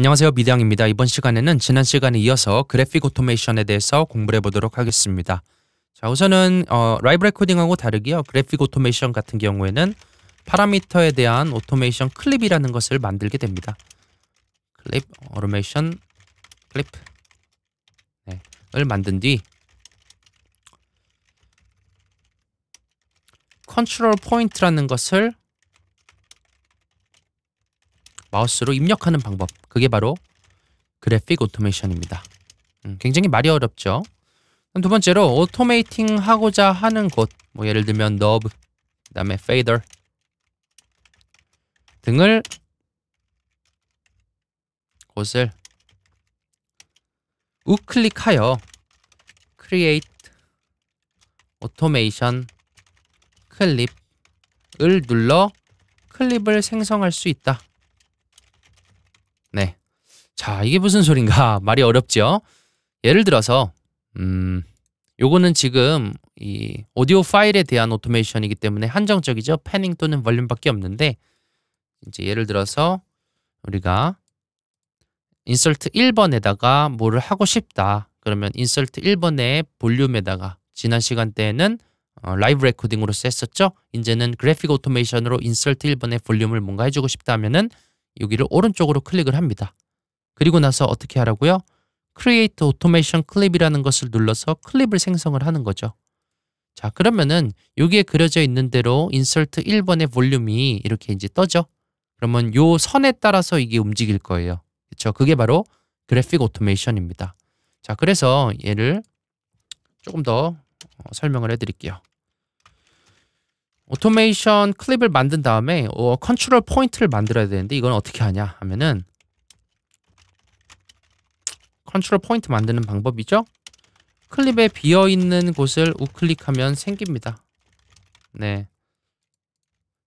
안녕하세요 미대왕입니다 이번 시간에는 지난 시간에 이어서 그래픽 오토메이션에 대해서 공부를 해보도록 하겠습니다. 자 우선은 어, 라이브 레코딩하고 다르게요. 그래픽 오토메이션 같은 경우에는 파라미터에 대한 오토메이션 클립이라는 것을 만들게 됩니다. 클립, 오토메이션 클립 네, 을 만든 뒤 컨트롤 포인트라는 것을 마우스로 입력하는 방법 그게 바로 그래픽 오토메이션입니다. 음, 굉장히 말이 어렵죠. 두 번째로 오토메이팅 하고자 하는 곳, 뭐 예를 들면 너브, 그다음에 페이더 등을 곳을 우클릭하여 create automation 클립을 눌러 클립을 생성할 수 있다. 네. 자, 이게 무슨 소린가? 말이 어렵죠? 예를 들어서, 음, 요거는 지금 이 오디오 파일에 대한 오토메이션이기 때문에 한정적이죠. 패닝 또는 볼륨밖에 없는데, 이제 예를 들어서 우리가 인설트 1번에다가 뭐를 하고 싶다. 그러면 인설트 1번에 볼륨에다가 지난 시간대에는 어, 라이브 레코딩으로 썼었죠. 이제는 그래픽 오토메이션으로 인설트 1번의 볼륨을 뭔가 해주고 싶다면은 하 여기를 오른쪽으로 클릭을 합니다. 그리고 나서 어떻게 하라고요? Create Automation Clip이라는 것을 눌러서 클립을 생성을 하는 거죠. 자 그러면은 여기에 그려져 있는 대로 인설트 1번의 볼륨이 이렇게 이제 떠죠. 그러면 요 선에 따라서 이게 움직일 거예요. 그렇죠? 그게 바로 그래픽 오토메이션입니다. 자 그래서 얘를 조금 더 어, 설명을 해드릴게요. 오토메이션 클립을 만든 다음에 어, 컨트롤 포인트를 만들어야 되는데 이건 어떻게 하냐 하면은 컨트롤 포인트 만드는 방법이죠 클립에 비어있는 곳을 우클릭하면 생깁니다 네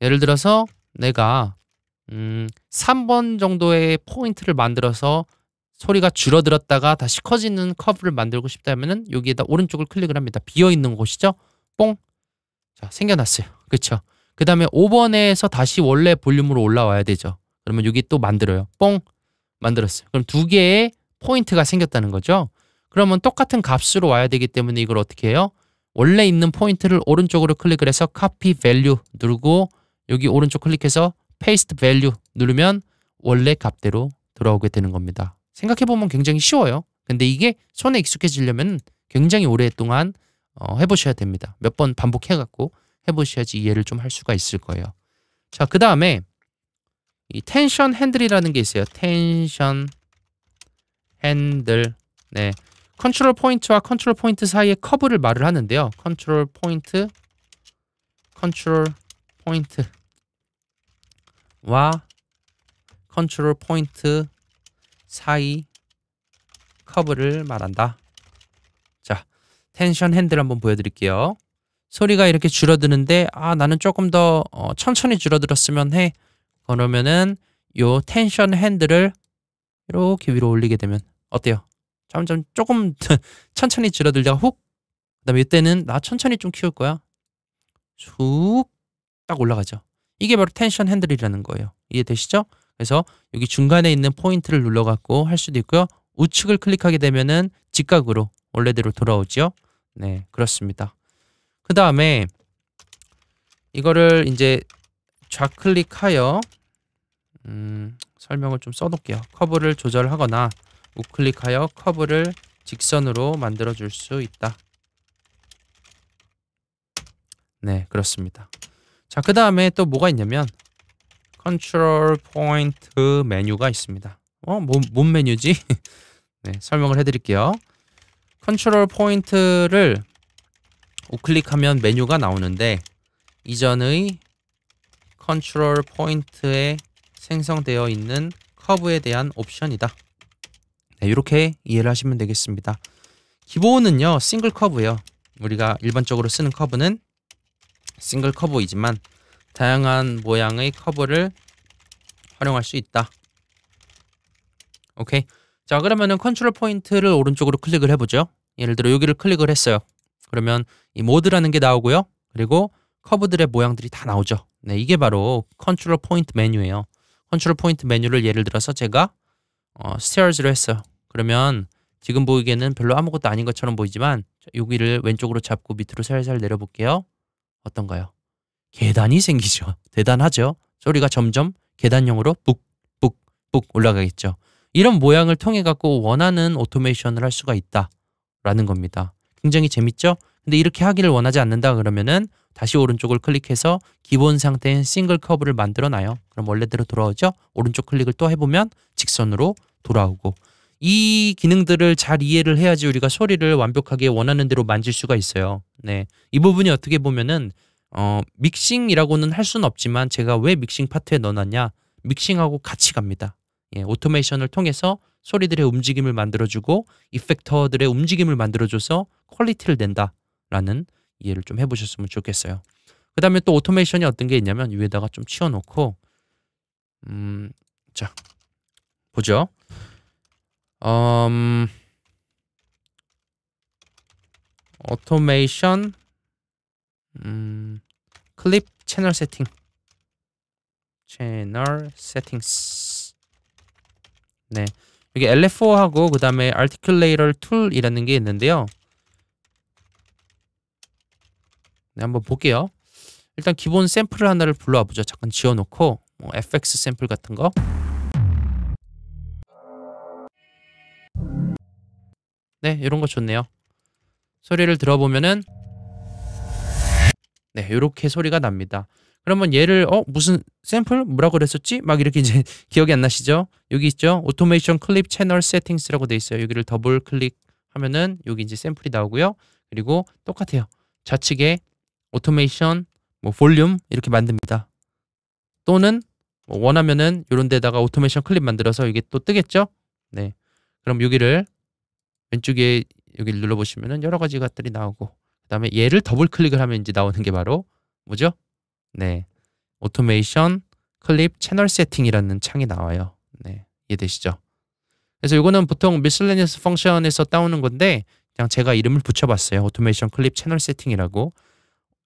예를 들어서 내가 음, 3번 정도의 포인트를 만들어서 소리가 줄어들었다가 다시 커지는 커브를 만들고 싶다면은 여기에다 오른쪽을 클릭을 합니다 비어있는 곳이죠 뽕 자, 생겨났어요. 그쵸? 그 다음에 5번에서 다시 원래 볼륨으로 올라와야 되죠. 그러면 여기 또 만들어요. 뽕! 만들었어요. 그럼 두 개의 포인트가 생겼다는 거죠. 그러면 똑같은 값으로 와야 되기 때문에 이걸 어떻게 해요? 원래 있는 포인트를 오른쪽으로 클릭을 해서 copy value 누르고 여기 오른쪽 클릭해서 paste value 누르면 원래 값대로 들어오게 되는 겁니다. 생각해보면 굉장히 쉬워요. 근데 이게 손에 익숙해지려면 굉장히 오랫동안 어, 해보셔야 됩니다. 몇 번 반복해갖고 해보셔야지 이해를 좀 할 수가 있을 거예요. 자, 그 다음에 이 텐션 핸들이라는 게 있어요. 텐션 핸들. 네. 컨트롤 포인트와 컨트롤 포인트 사이에 커브를 말을 하는데요. 컨트롤 포인트, 컨트롤 포인트 와 컨트롤 포인트 사이 커브를 말한다. 텐션 핸들 한번 보여드릴게요. 소리가 이렇게 줄어드는데 아 나는 조금 더 어, 천천히 줄어들었으면 해. 그러면은 요 텐션 핸들을 이렇게 위로 올리게 되면 어때요? 점점 조금 천천히 줄어들다가 훅 그다음에 이때는 나 천천히 좀 키울 거야. 쑥딱 올라가죠. 이게 바로 텐션 핸들이라는 거예요. 이해되시죠? 그래서 여기 중간에 있는 포인트를 눌러갖고 할 수도 있고요. 우측을 클릭하게 되면은 직각으로 원래대로 돌아오지요. 네, 그렇습니다. 그 다음에 이거를 이제 좌클릭하여 음, 설명을 좀 써놓을게요. 커브를 조절하거나 우클릭하여 커브를 직선으로 만들어 줄 수 있다. 네, 그렇습니다. 자, 그 다음에 또 뭐가 있냐면 컨트롤 포인트 메뉴가 있습니다. 어, 뭔, 뭐, 뭔 메뉴지? 네, 설명을 해드릴게요. 컨트롤 포인트를 우클릭하면 메뉴가 나오는데 이전의 컨트롤 포인트에 생성되어 있는 커브에 대한 옵션이다. 네, 이렇게 이해를 하시면 되겠습니다. 기본은요 싱글 커브예요. 우리가 일반적으로 쓰는 커브는 싱글 커브이지만 다양한 모양의 커브를 활용할 수 있다. 오케이. 자 그러면은 컨트롤 포인트를 오른쪽으로 클릭을 해보죠. 예를 들어 여기를 클릭을 했어요. 그러면 이 모드라는 게 나오고요. 그리고 커브들의 모양들이 다 나오죠. 네, 이게 바로 컨트롤 포인트 메뉴예요. 컨트롤 포인트 메뉴를 예를 들어서 제가 어, 스테어즈로 했어요. 그러면 지금 보이기에는 별로 아무것도 아닌 것처럼 보이지만 여기를 왼쪽으로 잡고 밑으로 살살 내려볼게요. 어떤가요? 계단이 생기죠. 대단하죠. 소리가 점점 계단형으로 북북북 올라가겠죠. 이런 모양을 통해 갖고 원하는 오토메이션을 할 수가 있다라는 겁니다. 굉장히 재밌죠? 근데 이렇게 하기를 원하지 않는다 그러면은 다시 오른쪽을 클릭해서 기본 상태인 싱글 커브를 만들어 놔요. 그럼 원래대로 돌아오죠? 오른쪽 클릭을 또 해보면 직선으로 돌아오고 이 기능들을 잘 이해를 해야지 우리가 소리를 완벽하게 원하는 대로 만질 수가 있어요. 네, 이 부분이 어떻게 보면은 어, 믹싱이라고는 할 수는 없지만 제가 왜 믹싱 파트에 넣어놨냐 믹싱하고 같이 갑니다. 예, 오토메이션을 통해서 소리들의 움직임을 만들어주고 이펙터들의 움직임을 만들어줘서 퀄리티를 낸다라는 이해를 좀 해보셨으면 좋겠어요. 그 다음에 또 오토메이션이 어떤 게 있냐면 위에다가 좀 치워놓고 음, 자 보죠. 음, 오토메이션 음, 클립 채널 세팅 채널 세팅스 네. 여기 LFO하고 그 다음에 Articulator Tool이라는 게 있는데요. 네, 한번 볼게요. 일단 기본 샘플을 하나를 불러와 보죠. 잠깐 지워놓고뭐 FX 샘플 같은 거. 네, 이런 거 좋네요. 소리를 들어보면은 네, 이렇게 소리가 납니다. 그러면 얘를 어 무슨 샘플 뭐라고 그랬었지? 막 이렇게 이제 기억이 안 나시죠? 여기 있죠. 오토메이션 클립 채널 세팅스라고 돼 있어요. 여기를 더블 클릭하면은 여기 이제 샘플이 나오고요. 그리고 똑같아요. 좌측에 오토메이션 뭐 볼륨 이렇게 만듭니다. 또는 뭐 원하면은 이런 데다가 오토메이션 클립 만들어서 이게 또 뜨겠죠? 네. 그럼 여기를 왼쪽에 여기 눌러 보시면은 여러 가지 것들이 나오고 그다음에 얘를 더블 클릭을 하면 이제 나오는 게 바로 뭐죠? 네. 오토메이션 클립 채널 세팅이라는 창이 나와요. 네. 이해되시죠? 그래서 이거는 보통 미슬레니스 펑션에서 따오는 건데 그냥 제가 이름을 붙여봤어요. 오토메이션 클립 채널 세팅이라고.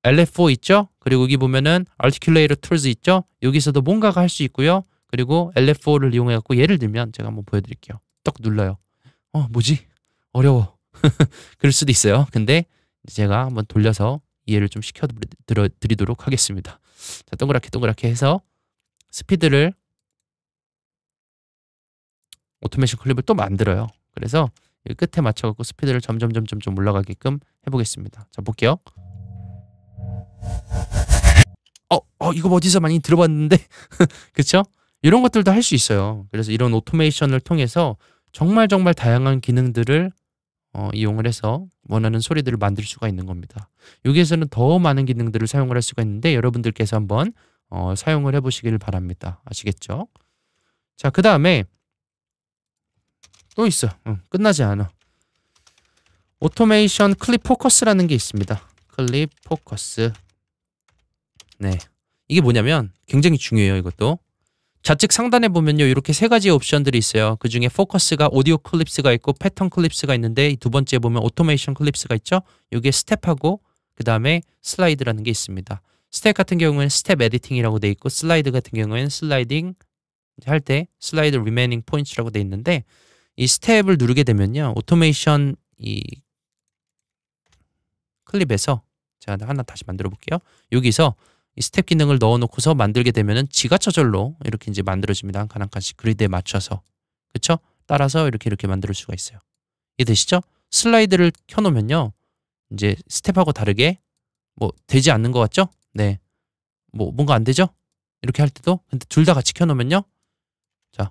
LFO 있죠? 그리고 여기 보면은 Articulator Tools 있죠? 여기서도 뭔가가 할 수 있고요. 그리고 LFO를 이용해갖고 예를 들면 제가 한번 보여드릴게요. 떡 눌러요. 어, 뭐지? 어려워. 그럴 수도 있어요. 근데 제가 한번 돌려서 이해를 좀 시켜드리도록 하겠습니다. 자, 동그랗게 동그랗게 해서 스피드를 오토메이션 클립을 또 만들어요. 그래서 끝에 맞춰갖고 스피드를 점점점점점 올라가게끔 해보겠습니다. 자, 볼게요. 어, 어 이거 뭐 어디서 많이 들어봤는데? 그쵸? 이런 것들도 할 수 있어요. 그래서 이런 오토메이션을 통해서 정말 정말 다양한 기능들을 어, 이용을 해서 원하는 소리들을 만들 수가 있는 겁니다. 여기에서는 더 많은 기능들을 사용을 할 수가 있는데 여러분들께서 한번 어, 사용을 해보시길 바랍니다. 아시겠죠? 자, 그 다음에 또 있어. 응, 끝나지 않아. 오토메이션 클립 포커스라는 게 있습니다. 클립 포커스. 네. 이게 뭐냐면 굉장히 중요해요, 이것도. 좌측 상단에 보면요 이렇게 세 가지 옵션들이 있어요 그 중에 포커스가 오디오 클립스가 있고 패턴 클립스가 있는데 두 번째 보면 오토메이션 클립스가 있죠 이게 스텝하고 그 다음에 슬라이드라는 게 있습니다 스텝 같은 경우는 스텝 에디팅이라고 돼 있고 슬라이드 같은 경우에는 슬라이딩 할 때 슬라이드 리메이닝 포인트라고 돼 있는데 이 스텝을 누르게 되면요 오토메이션 이 클립에서 제가 하나 다시 만들어 볼게요 여기서 이 스텝 기능을 넣어놓고서 만들게 되면은 지가 저절로 이렇게 이제 만들어집니다. 한칸한 칸씩 그리드에 맞춰서 그쵸? 따라서 이렇게 이렇게 만들 수가 있어요. 이해되시죠? 슬라이드를 켜놓으면요. 이제 스텝하고 다르게 뭐 되지 않는 것 같죠? 네. 뭐 뭔가 안 되죠? 이렇게 할 때도 근데 둘 다 같이 켜놓으면요. 자,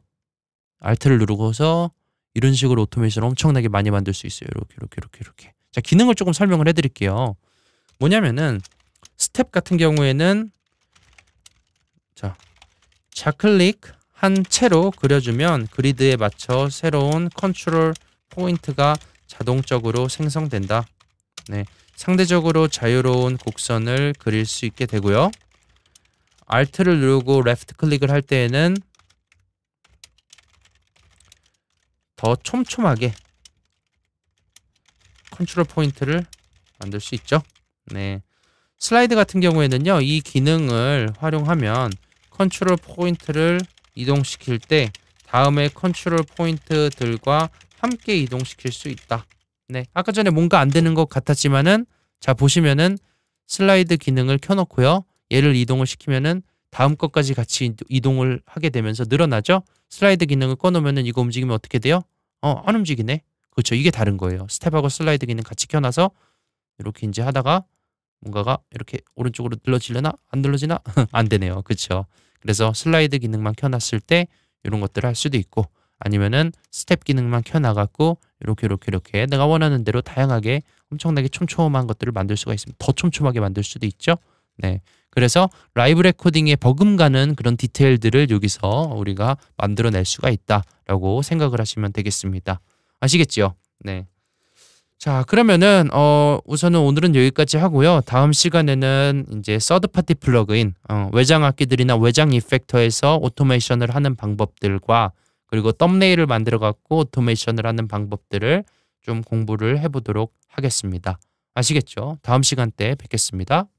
Alt를 누르고서 이런 식으로 오토메이션 엄청나게 많이 만들 수 있어요. 이렇게 이렇게 이렇게 이렇게. 자, 기능을 조금 설명을 해드릴게요. 뭐냐면은 스텝 같은 경우에는 자 좌클릭 한 채로 그려주면 그리드에 맞춰 새로운 컨트롤 포인트가 자동적으로 생성된다. 네, 상대적으로 자유로운 곡선을 그릴 수 있게 되고요. Alt를 누르고 Left 클릭을 할 때에는 더 촘촘하게 컨트롤 포인트를 만들 수 있죠. 네. 슬라이드 같은 경우에는요 이 기능을 활용하면 컨트롤 포인트를 이동시킬 때 다음에 컨트롤 포인트들과 함께 이동시킬 수 있다 네 아까 전에 뭔가 안 되는 것 같았지만은 자 보시면은 슬라이드 기능을 켜놓고요 얘를 이동을 시키면은 다음 것까지 같이 이동을 하게 되면서 늘어나죠 슬라이드 기능을 꺼놓으면은 이거 움직이면 어떻게 돼요 어 안 움직이네 그렇죠 이게 다른 거예요 스텝하고 슬라이드 기능 같이 켜놔서 이렇게 이제 하다가 뭔가가 이렇게 오른쪽으로 늘러지려나? 안 늘러지나? 안 되네요. 그쵸 그래서 슬라이드 기능만 켜놨을 때 이런 것들을 할 수도 있고 아니면은 스텝 기능만 켜 놔갖고 이렇게 이렇게 이렇게 내가 원하는 대로 다양하게 엄청나게 촘촘한 것들을 만들 수가 있습니다. 더 촘촘하게 만들 수도 있죠. 네. 그래서 라이브 레코딩에 버금가는 그런 디테일들을 여기서 우리가 만들어낼 수가 있다라고 생각을 하시면 되겠습니다. 아시겠죠 네. 자, 그러면은 어 우선은 오늘은 여기까지 하고요. 다음 시간에는 이제 서드 파티 플러그인 어, 외장 악기들이나 외장 이펙터에서 오토메이션을 하는 방법들과 그리고 덤네일을 만들어 갖고 오토메이션을 하는 방법들을 좀 공부를 해 보도록 하겠습니다. 아시겠죠? 다음 시간 때 뵙겠습니다.